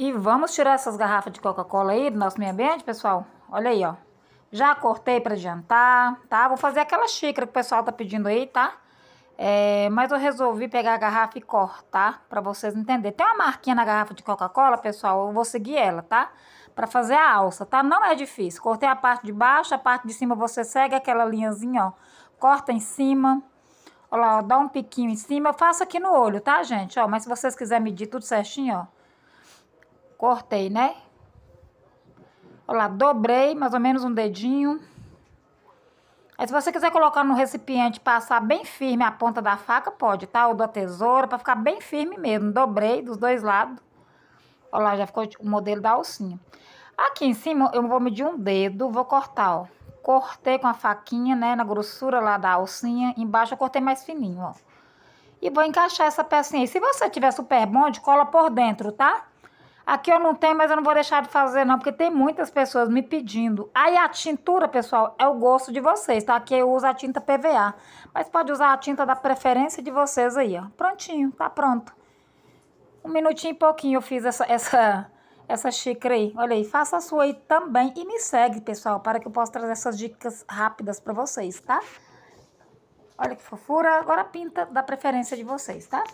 E vamos tirar essas garrafas de Coca-Cola aí do nosso meio ambiente, pessoal? Olha aí, ó. Já cortei para adiantar, tá? Vou fazer aquela xícara que o pessoal tá pedindo aí, tá? É, mas eu resolvi pegar a garrafa e cortar para vocês entenderem. Tem uma marquinha na garrafa de Coca-Cola, pessoal, eu vou seguir ela, tá? Para fazer a alça, tá? Não é difícil. Cortei a parte de baixo, a parte de cima você segue aquela linhazinha, ó. Corta em cima, Olha, lá, ó, dá um piquinho em cima. Eu faço aqui no olho, tá, gente? Ó, mas se vocês quiserem medir tudo certinho, ó cortei, né? Olha lá, dobrei mais ou menos um dedinho. Aí, se você quiser colocar no recipiente, passar bem firme a ponta da faca, pode, tá? Ou da tesoura, para ficar bem firme mesmo. Dobrei dos dois lados. Olha lá, já ficou o modelo da alcinha. Aqui em cima, eu vou medir um dedo, vou cortar, ó. Cortei com a faquinha, né, na grossura lá da alcinha. Embaixo eu cortei mais fininho, ó. E vou encaixar essa pecinha aí. Se você tiver super bonde, cola por dentro, tá? Aqui eu não tenho, mas eu não vou deixar de fazer, não, porque tem muitas pessoas me pedindo. Aí a tintura, pessoal, é o gosto de vocês, tá? Aqui eu uso a tinta PVA, mas pode usar a tinta da preferência de vocês aí, ó. Prontinho, tá pronto. Um minutinho e pouquinho eu fiz essa, essa, essa xícara aí. Olha aí, faça a sua aí também e me segue, pessoal, para que eu possa trazer essas dicas rápidas para vocês, tá? Olha que fofura. Agora pinta da preferência de vocês, tá?